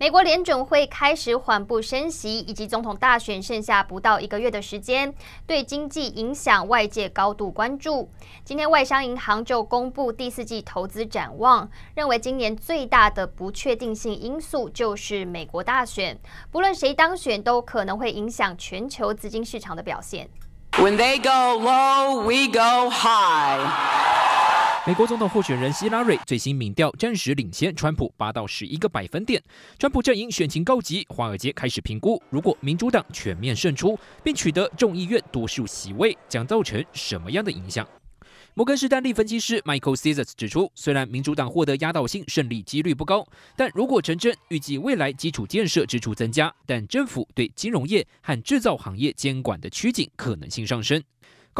美国联准会开始缓步升息，以及总统大选剩下不到一个月的时间，对经济影响外界高度关注。今天，外商银行就公布第四季投资展望，认为今年最大的不确定性因素就是美国大选，不论谁当选，都可能会影响全球资金市场的表现。When low, we they high. go go 美国总统候选人希拉瑞最新民调暂时领先川普八到十一个百分点。川普阵营选情告急，华尔街开始评估，如果民主党全面胜出并取得众议院多数席位，将造成什么样的影响？摩根士丹利分析师 Michael s e i r s 指出，虽然民主党获得压倒性胜利几率不高，但如果成真，预计未来基础建设支出增加，但政府对金融业和制造行业监管的趋紧可能性上升。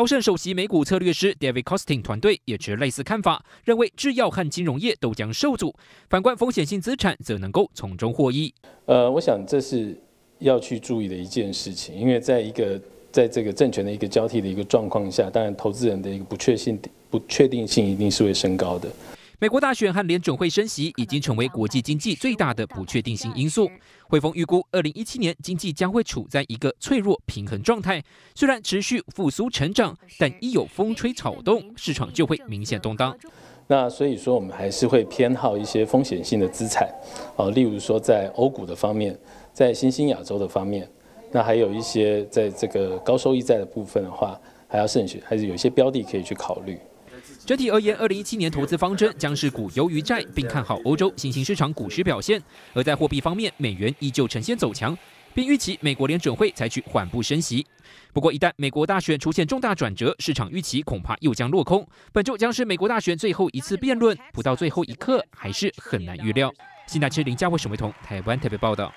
高盛首席美股策略师 David Costing 团队也持类似看法，认为制药和金融业都将受阻。反观风险性资产，则能够从中获益。呃，我想这是要去注意的一件事情，因为在一个在这个政权的一个交替的一个状况下，当然，投资人的一个不确定性不确定性一定是会升高的。美国大选和联准会升息已经成为国际经济最大的不确定性因素。汇丰预估，二零一七年经济将会处在一个脆弱平衡状态，虽然持续复苏成长，但一有风吹草动，市场就会明显动荡。那所以说，我们还是会偏好一些风险性的资产，哦，例如说在欧股的方面，在新兴亚洲的方面，那还有一些在这个高收益债的部分的话，还要慎选，还是有一些标的可以去考虑。整体而言，二零一七年投资方针将是股优于债，并看好欧洲新兴市场股市表现。而在货币方面，美元依旧呈现走强，并预期美国联准会采取缓步升息。不过，一旦美国大选出现重大转折，市场预期恐怕又将落空。本周将是美国大选最后一次辩论，不到最后一刻，还是很难预料。新闻是林佳慧、沈么彤，台湾特别报道。